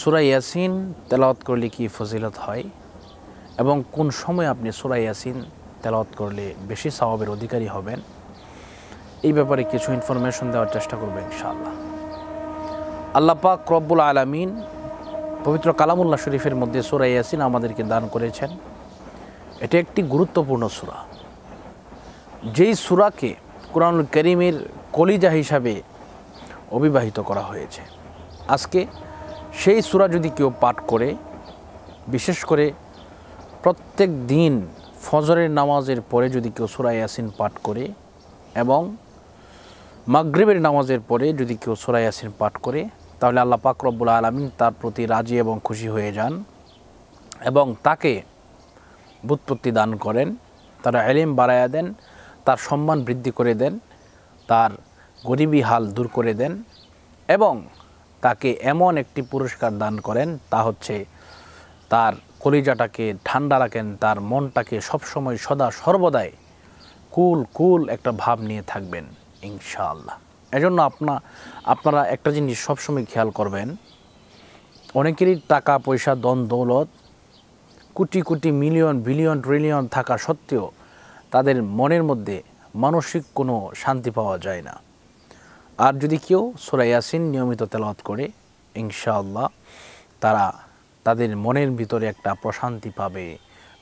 সুরাই ইয়াসিন তেলাওয়াত করলে কি ফজিলত হয় এবং কোন সময় আপনি সুরাই ইয়াসিন তেলাওয়াত করলে বেশি স্বভাবের অধিকারী হবেন এই ব্যাপারে কিছু ইনফরমেশন দেওয়ার চেষ্টা করবো ইনশাআল্লাহ আল্লাহ পাক রব্বুল আলমিন পবিত্র কালামুল্লাহ শরীফের মধ্যে সুরা ইয়াসিন আমাদেরকে দান করেছেন এটি একটি গুরুত্বপূর্ণ সুরা যেই সুরাকে কোরআনুল করিমের কলিজা হিসাবে অবিবাহিত করা হয়েছে আজকে সেই সুরা যদি কেউ পাঠ করে বিশেষ করে প্রত্যেক দিন ফজরের নামাজের পরে যদি কেউ সুরা ইয়াসিন পাঠ করে এবং মাগরীবের নামাজের পরে যদি কেউ সুরা ইয়াসিন পাঠ করে তাহলে আল্লাহ পাক রব্বুল আলমিন তার প্রতি রাজি এবং খুশি হয়ে যান এবং তাকে বুৎপত্তি দান করেন তার এলিম বাড়াইয়া দেন তার সম্মান বৃদ্ধি করে দেন তার গরিবী হাল দূর করে দেন এবং তাকে এমন একটি পুরস্কার দান করেন তা হচ্ছে তার কলিজাটাকে ঠান্ডা রাখেন তার মনটাকে সবসময় সদা সর্বদাই কুল কুল একটা ভাব নিয়ে থাকবেন ইনশাআল্লাহ এজন্য আপনা আপনারা একটা জিনিস সবসময় খেয়াল করবেন অনেকেরই টাকা পয়সা দন দৌলত কোটি কোটি মিলিয়ন বিলিয়ন ট্রিলিয়ন থাকা সত্ত্বেও তাদের মনের মধ্যে মানসিক কোনো শান্তি পাওয়া যায় না আর যদি কেউ সোরাইয়াসিন নিয়মিত তেলত করে ইনশাআল্লাহ তারা তাদের মনের ভিতরে একটা প্রশান্তি পাবে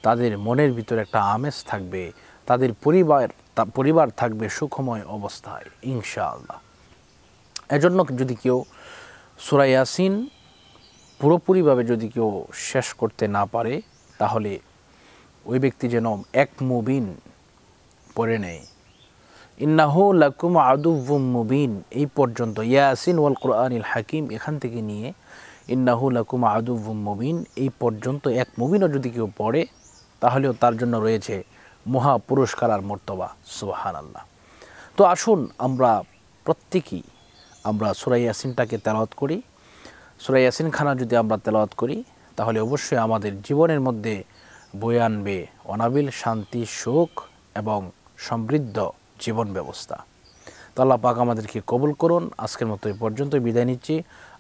তাদের মনের ভিতরে একটা আমেজ থাকবে তাদের পরিবার পরিবার থাকবে সুখময় অবস্থায় ইনশাআল্লাহ এজন্য যদি কেউ সুরাইয়াসিন পুরোপুরিভাবে যদি কেউ শেষ করতে না পারে তাহলে ওই ব্যক্তি যেন এক মুবিন পরে নেয় ইন্নাহু লাকুম আদুভুম মুবিন এই পর্যন্ত ইয়াসিন ওয়াল কোরআনিল হাকিম এখান থেকে নিয়ে ইন্নাহু লাকুম আদুবুম মুবিন এই পর্যন্ত এক মুবিনও যদি কেউ পড়ে তাহলেও তার জন্য রয়েছে মহা পুরস্কার আর মর্তবা সুবাহান আল্লাহ তো আসুন আমরা প্রত্যেকেই আমরা সুরাই ইয়াসিনটাকে তেলাওয়াত করি সুরাই ইয়াসিন খানা যদি আমরা তেলাওয়াত করি তাহলে অবশ্যই আমাদের জীবনের মধ্যে বয়ে আনবে অনাবিল শান্তি সুখ এবং সমৃদ্ধ জীবন ব্যবস্থা তো আল্লাহ পাক আমাদেরকে কবুল করুন আজকের মতো এই পর্যন্ত বিদায় নিচ্ছি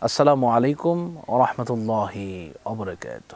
আসসালামু আলাইকুম রহমতুল্লাহি অবরাকাত